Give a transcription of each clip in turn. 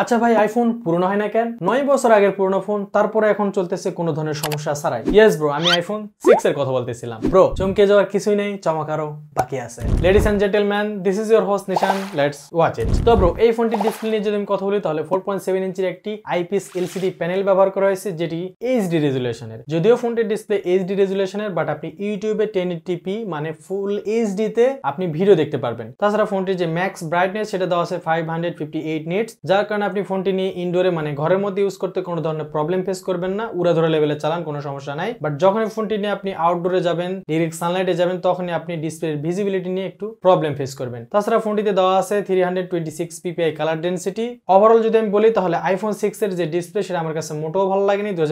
আচ্ছা ভাই আইফোন পুরনো হয় না কেন নয় বছর আগের পুরনো ফোন তারপরে এখন চলতেছে কোনো ধরনের সমস্যা ছাড়াই ইয়েস ব্রো আমি আইফোন সিক্স এর কথা বলতেছিলাম ব্রো চমকে যাওয়ার কিছুই নেই চমকারও বাকি আছে ladies and gentleman this is your host Nishan let's watch it তো ব্রো এই ফোনটির ডিসপ্লে নিয়ে যদি আমি কথা বলি তাহলে ফোর পয়েন্ট সেভেন ইঞ্চির একটি আইপিএস এলসিডি প্যানেল ব্যবহার করা হয়েছে যেটি এইচডি রেজুলেশনের যদিও ফোনটির ডিসপ্লে এইচডি রেজুলেশনের বাট আপনি ইউটিউবে টেন পি মানে ফুল এইচডি তে আপনি ভিডিও দেখতে পারবেন তাছাড়া ফোনটির যে ম্যাক্স ব্রাইটনেস সেটা দেওয়া আছে five hundred fifty eight nits যার কারণে কারণে আপনি ফোনটি নিয়ে ইনডোরে মানে ঘরের মধ্যে ইউজ করতে কোনো ধরনের প্রবলেম ফেস করবেন না উড়াধরা লেভেলে চালান কোনো সমস্যা নাই বাট যখন ফোনটি নিয়ে আপনি আউটডোরে যাবেন ডিরেক্ট সানলাইটে যাবেন তখনই আপনি ডিসপ্লের ভিজিবিলিটি নিয়ে একটু প্রবলেম ফেস করবেন তাছাড়া ফোনটিতে দেওয়া আছে three hundred PPI colour density overall যদি আমি বলি তাহলে আইফোন সিক্স এর যে ডিসপ্লে সেটা আমার কাছে মোটেও ভালো লাগেনি দু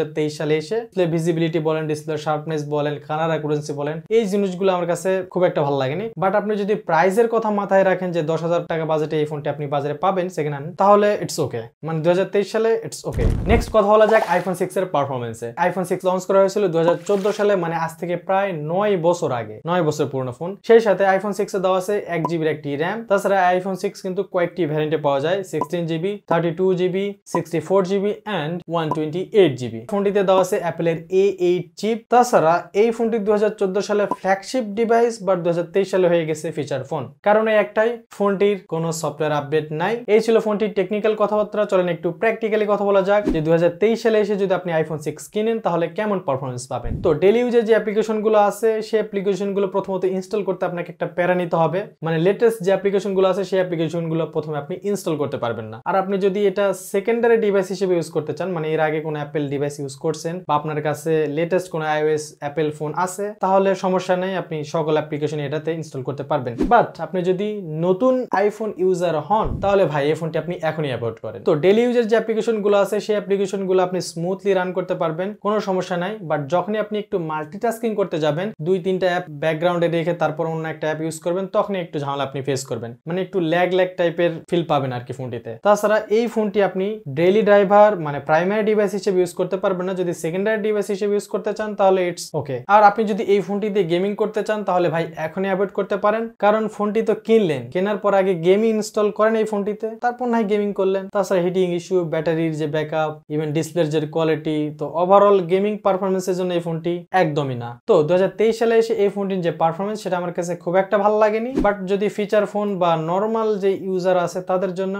সালে এসে ডিসপ্লে ভিজিবিলিটি বলেন ডিসপ্লে শার্পনেস বলেন কানার অ্যাকুরেন্সি বলেন এই জিনিসগুলো আমার কাছে খুব একটা ভালো লাগেনি বাট আপনি যদি প্রাইসের কথা মাথায় রাখেন যে দশ হাজার টাকা বাজেটে এই ফোনটি আপনি বাজারে পাবেন সেখানে তাহলে ইটস ওকে মানে দু সালে ইটস ওকে নেক্সট কথা বলা যাক আইফোন সিক্স এর পারফরমেন্সে আইফোন সিক্স লঞ্চ করা হয়েছিল দু সালে মানে আজ থেকে প্রায় নয় বছর আগে নয় বছর পুরনো ফোন সেই সাথে আইফোন সিক্স এ দেওয়া আছে এক জিবির একটি র্যাম তাছাড়া আইফোন সিক্স কিন্তু কয়েকটি ভ্যারিয়েন্টে পাওয়া যায় sixteen GB thirty two GB sixty four GB and one twenty eight GB ফোনটিতে দেওয়া আছে অ্যাপেলের এ এইট চিপ তাছাড়া এই ফোনটি দু সালে ফ্ল্যাগশিপ ডিভাইস বা দু সালে হয়ে গেছে ফিচার ফোন কারণ একটাই ফোনটির কোনো সফটওয়্যার আপডেট নাই এই ছিল ফোনটির টেকনিক্যাল কথা কথাবার্তা চলেন একটু প্র্যাকটিক্যালি কথা বলা যাক যে দু সালে এসে যদি আপনি আইফোন সিক্স কিনেন তাহলে কেমন পারফরমেন্স পাবেন তো ডেলি ইউজের যে অ্যাপ্লিকেশনগুলো আছে সেই অ্যাপ্লিকেশনগুলো প্রথমত ইনস্টল করতে আপনাকে একটা প্যারা নিতে হবে মানে লেটেস্ট যে অ্যাপ্লিকেশনগুলো আছে সেই অ্যাপ্লিকেশনগুলো প্রথমে আপনি ইনস্টল করতে পারবেন না আর আপনি যদি এটা সেকেন্ডারি ডিভাইস হিসেবে ইউজ করতে চান মানে এর আগে কোনো অ্যাপেল ডিভাইস ইউজ করছেন বা আপনার কাছে লেটেস্ট কোনো আইওএস অ্যাপেল ফোন আছে তাহলে সমস্যা নেই আপনি সকল অ্যাপ্লিকেশন এটাতে ইনস্টল করতে পারবেন বাট আপনি যদি নতুন আইফোন ইউজার হন তাহলে ভাই এই ফোনটি আপনি এখনই অ্যাভয়েড ডাউনলোড করেন তো ডেলি ইউজের যে অ্যাপ্লিকেশনগুলো আছে সেই অ্যাপ্লিকেশনগুলো আপনি স্মুথলি রান করতে পারবেন কোনো সমস্যা নাই বাট যখনই আপনি একটু মাল্টিটাস্কিং করতে যাবেন দুই তিনটা অ্যাপ ব্যাকগ্রাউন্ডে রেখে তারপর অন্য একটা অ্যাপ ইউজ করবেন তখন একটু ঝামেলা আপনি ফেস করবেন মানে একটু ল্যাগ ল্যাগ টাইপের ফিল পাবেন আর কি ফোনটিতে তাছাড়া এই ফোনটি আপনি ডেইলি ড্রাইভার মানে প্রাইমারি ডিভাইস হিসেবে ইউজ করতে পারবেন না যদি সেকেন্ডারি ডিভাইস হিসেবে ইউজ করতে চান তাহলে ইটস ওকে আর আপনি যদি এই ফোনটি দিয়ে গেমিং করতে চান তাহলে ভাই এখনই অ্যাভয়েড করতে পারেন কারণ ফোনটি তো কিনলেন কেনার পর আগে গেমিং ইনস্টল করেন এই ফোনটিতে তারপর না গেমিং করলেন তাছাড়া হিটিং ইস্যু ব্যাটারির যে ব্যাকআপ ইভেন ডিসপ্লের যে কোয়ালিটি তো ওভারঅল গেমিং পারফরমেন্সের জন্য এই ফোনটি একদমই না তো দু সালে এসে এই ফোনটির যে পারফরমেন্স সেটা আমার কাছে খুব একটা ভালো লাগেনি বাট যদি ফিচার ফোন বা নর্মাল যে ইউজার আছে তাদের জন্য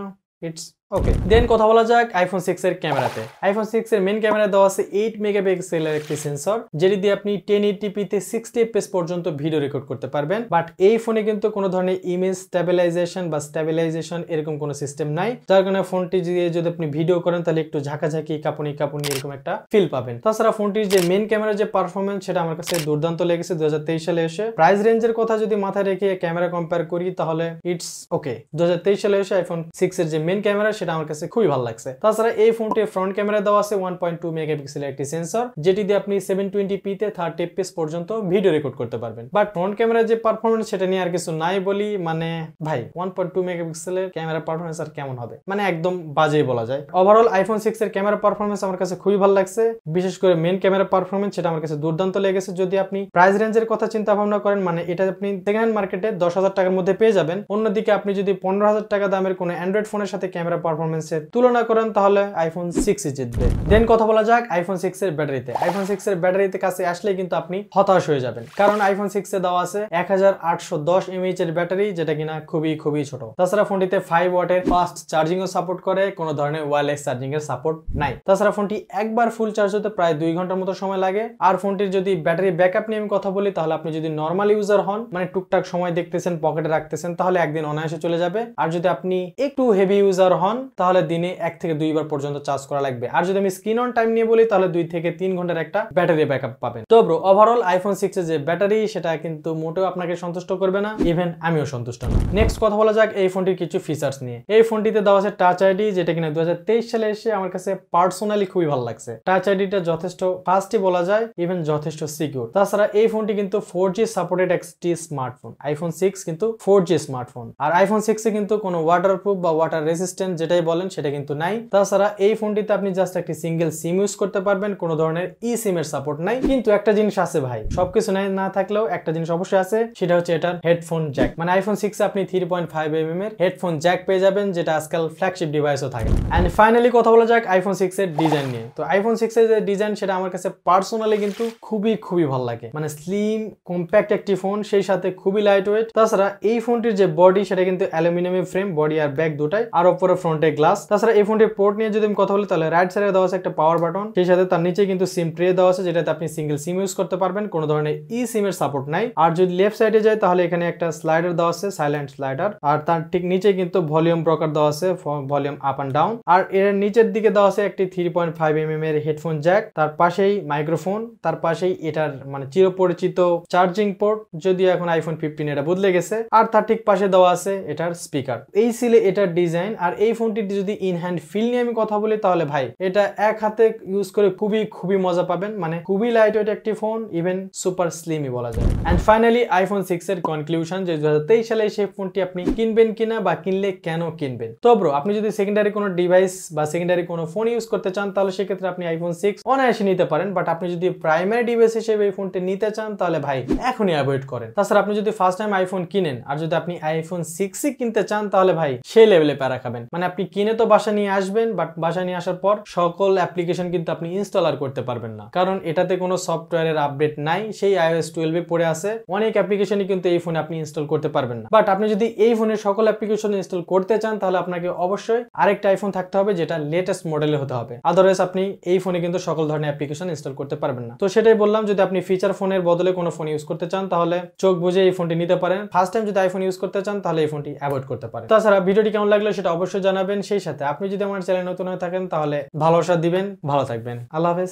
ইটস ওকে দেন কথা বলা যাক আইফোন সিক্স এর ক্যামেরাতে আইফোন সিক্স এর মেন ক্যামেরা দেওয়া আছে এইট মেগা পিক্সেলের একটি সেন্সর যেটি দিয়ে আপনি টেন এইটিপিতে সিক্সটি এফপিএস পর্যন্ত ভিডিও রেকর্ড করতে পারবেন বাট এই ফোনে কিন্তু কোনো ধরনের ইমেজ স্ট্যাবিলাইজেশন বা স্ট্যাবিলাইজেশন এরকম কোনো সিস্টেম নাই যার কারণে ফোনটি দিয়ে যদি আপনি ভিডিও করেন তাহলে একটু ঝাঁকাঝাঁকি কাপুনি কাপুনি এরকম একটা ফিল পাবেন তাছাড়া ফোনটির যে মেন ক্যামেরা যে পারফরমেন্স সেটা আমার কাছে দুর্দান্ত লেগেছে দু সালে এসে প্রাইস রেঞ্জের কথা যদি মাথায় রেখে ক্যামেরা কম্পেয়ার করি তাহলে ইটস ওকে দু সালে এসে আইফোন সিক্স এর যে মেন ক্যামেরা সেটা আমার কাছে খুবই ভালো লাগছে তাছাড়া এই ফোনটি ফ্রন্ট ক্যামেরা দেওয়া আছে ওয়ান পয়েন্ট টু মেগাপিক্সেলের একটি সেন্সর যেটি দিয়ে আপনি সেভেন টোয়েন্টি পিতে থার্ড এফপিএস পর্যন্ত ভিডিও রেকর্ড করতে পারবেন বাট ফ্রন্ট ক্যামেরার যে পারফরমেন্স সেটা নিয়ে আর কিছু নাই বলি মানে ভাই ওয়ান পয়েন্ট টু মেগাপিক্সেলের ক্যামেরা পারফরমেন্স আর কেমন হবে মানে একদম বাজেই বলা যায় ওভারঅল আইফোন সিক্স এর ক্যামেরা পারফরমেন্স আমার কাছে খুবই ভালো লাগছে বিশেষ করে মেন ক্যামেরা পারফরমেন্স সেটা আমার কাছে দুর্দান্ত লেগেছে যদি আপনি প্রাইস রেঞ্জের কথা চিন্তা ভাবনা করেন মানে এটা আপনি সেকেন্ড হ্যান্ড মার্কেটে দশ হাজার টাকার মধ্যে পেয়ে যাবেন অন্যদিকে আপনি যদি পনেরো হাজার টাকা দামের কোনো অ্যান্ড্রয়েড ফোনের সাথে ক্যামেরা পারফরমেন্সের তুলনা করেন তাহলে আইফোন সিক্সই জিতবে দেন কথা বলা যাক আইফোন সিক্স এর ব্যাটারিতে আইফোন সিক্স এর ব্যাটারিতে কাছে আসলে কিন্তু আপনি হতাশ হয়ে যাবেন কারণ আইফোন সিক্স এ দেওয়া আছে এক হাজার আটশো দশ এমএইচ এর ব্যাটারি যেটা কিনা খুবই খুবই ছোট তাছাড়া ফোনটিতে ফাইভ ওয়াটের ফাস্ট চার্জিংও সাপোর্ট করে কোনো ধরনের ওয়ারলেস চার্জিং এর সাপোর্ট নাই তাছাড়া ফোনটি একবার ফুল চার্জ হতে প্রায় দুই ঘন্টার মতো সময় লাগে আর ফোনটির যদি ব্যাটারি ব্যাকআপ নিয়ে আমি কথা বলি তাহলে আপনি যদি নর্মাল ইউজার হন মানে টুকটাক সময় দেখতেছেন পকেটে রাখতেছেন তাহলে একদিন অনায়াসে চলে যাবে আর যদি আপনি একটু হেভি ইউজার হন চান তাহলে দিনে এক থেকে দুইবার পর্যন্ত চার্জ করা লাগবে আর যদি আমি স্ক্রিন অন টাইম নিয়ে বলি তাহলে দুই থেকে তিন ঘন্টার একটা ব্যাটারি ব্যাকআপ পাবেন তো ব্রো ওভারঅল আইফোন সিক্সের যে ব্যাটারি সেটা কিন্তু মোটেও আপনাকে সন্তুষ্ট করবে না ইভেন আমিও সন্তুষ্ট না নেক্সট কথা বলা যাক এই ফোনটির কিছু ফিচার্স নিয়ে এই ফোনটিতে দেওয়া আছে টাচ আইডি যেটা কিনা দু সালে এসে আমার কাছে পার্সোনালি খুবই ভালো লাগছে টাচ আইডিটা যথেষ্ট ফাস্টই বলা যায় ইভেন যথেষ্ট সিকিউর তাছাড়া এই ফোনটি কিন্তু ফোর জি সাপোর্টেড একটি স্মার্টফোন আইফোন সিক্স কিন্তু ফোর জি স্মার্টফোন আর আইফোন সিক্সে কিন্তু কোনো প্রুফ বা ওয়াটার রেসিস্ট্যান্ট যে যেটাই বলেন সেটা কিন্তু নাই তাছাড়া এই ফোনটিতে আপনি জাস্ট একটি সিঙ্গেল সিম ইউজ করতে পারবেন কোনো ধরনের ই সিম এর সাপোর্ট নাই কিন্তু একটা জিনিস আছে ভাই সবকিছু নাই না থাকলেও একটা জিনিস অবশ্যই আছে সেটা হচ্ছে এটার হেডফোন জ্যাক মানে আইফোন সিক্স আপনি three point five M M এর হেডফোন জ্যাক পেয়ে যাবেন যেটা আজকাল ফ্ল্যাগশিপ ডিভাইসও থাকে অ্যান্ড ফাইনালি কথা বলা যাক আইফোন সিক্স এর ডিজাইন নিয়ে তো আইফোন সিক্স এর যে ডিজাইন সেটা আমার কাছে পার্সোনালি কিন্তু খুবই খুবই ভালো লাগে মানে স্লিম কম্প্যাক্ট একটি ফোন সেই সাথে খুবই লাইট ওয়েট তাছাড়া এই ফোনটির যে বডি সেটা কিন্তু অ্যালুমিনিয়ামের ফ্রেম বডি আর ব্যাক দুটাই আর ওপরে ফ্রন্ট ফোনটায় গ্লাস তাছাড়া এই ফোনটির পোর্ট নিয়ে যদি আমি কথা বলি তাহলে রাইট সাইডে দেওয়া আছে একটা পাওয়ার বাটন সেই সাথে তার নিচে কিন্তু সিম ট্রে দেওয়া আছে যেটাতে আপনি সিঙ্গেল সিম ইউজ করতে পারবেন কোনো ধরনের ই সিম এর সাপোর্ট নাই আর যদি লেফট সাইডে যায় তাহলে এখানে একটা স্লাইডার দেওয়া আছে সাইলেন্ট স্লাইডার আর তার ঠিক নিচে কিন্তু ভলিউম ব্রকার দেওয়া আছে ভলিউম আপ অ্যান্ড ডাউন আর এর নিচের দিকে দেওয়া আছে একটি three point five M M এর হেডফোন জ্যাক তার পাশেই মাইক্রোফোন তার পাশেই এটার মানে চিরপরিচিত চার্জিং পোর্ট যদি এখন আইফোন ফিফটিন এটা বদলে গেছে আর তার ঠিক পাশে দেওয়া আছে এটার স্পিকার এই ছিল এটার ডিজাইন আর এই ফোন কাউন্টিটি যদি ইন হ্যান্ড ফিল নিয়ে আমি কথা বলি তাহলে ভাই এটা এক হাতে ইউজ করে খুবই খুবই মজা পাবেন মানে খুবই লাইট ওয়েট একটি ফোন ইভেন সুপার স্লিমই বলা যায় অ্যান্ড ফাইনালি আইফোন সিক্স এর কনক্লিউশন যে দু সালে সেই ফোনটি আপনি কিনবেন কিনা বা কিনলে কেন কিনবেন তো ব্রো আপনি যদি সেকেন্ডারি কোনো ডিভাইস বা সেকেন্ডারি কোনো ফোন ইউজ করতে চান তাহলে সেক্ষেত্রে আপনি আইফোন সিক্স অনায়াসে নিতে পারেন বাট আপনি যদি প্রাইমারি ডিভাইস হিসেবে এই ফোনটি নিতে চান তাহলে ভাই এখনই অ্যাভয়েড করেন তাছাড়া আপনি যদি ফার্স্ট টাইম আইফোন কিনেন আর যদি আপনি আইফোন সিক্সই কিনতে চান তাহলে ভাই সেই লেভেলে প্যারা খাবেন মানে আপনি কিনে তো বাসা নিয়ে আসবেন বাট বাসা নিয়ে আসার পর সকল অ্যাপ্লিকেশন কিন্তু আপনি ইনস্টল আর করতে পারবেন না কারণ এটাতে কোনো সফটওয়্যারের আপডেট নাই সেই আইওএস টুয়েলভে পড়ে আছে অনেক অ্যাপ্লিকেশনই কিন্তু এই ফোনে আপনি ইনস্টল করতে পারবেন না বাট আপনি যদি এই ফোনে সকল অ্যাপ্লিকেশন ইনস্টল করতে চান তাহলে আপনাকে অবশ্যই আরেকটা আইফোন থাকতে হবে যেটা লেটেস্ট মডেলে হতে হবে আদারওয়াইজ আপনি এই ফোনে কিন্তু সকল ধরনের অ্যাপ্লিকেশন ইনস্টল করতে পারবেন না তো সেটাই বললাম যদি আপনি ফিচার ফোনের বদলে কোনো ফোন ইউজ করতে চান তাহলে চোখ বুঝে এই ফোনটি নিতে পারেন ফার্স্ট টাইম যদি আইফোন ইউজ করতে চান তাহলে এই ফোনটি অ্যাভয়েড করতে পারেন তাছাড়া ভিডিওটি কেমন লাগলো সেটা অবশ্যই জানাবেন জানাবেন সেই সাথে আপনি যদি আমার চ্যানেল নতুন হয়ে থাকেন তাহলে ভালোবাসা দিবেন ভালো থাকবেন আল্লাহ হাফেজ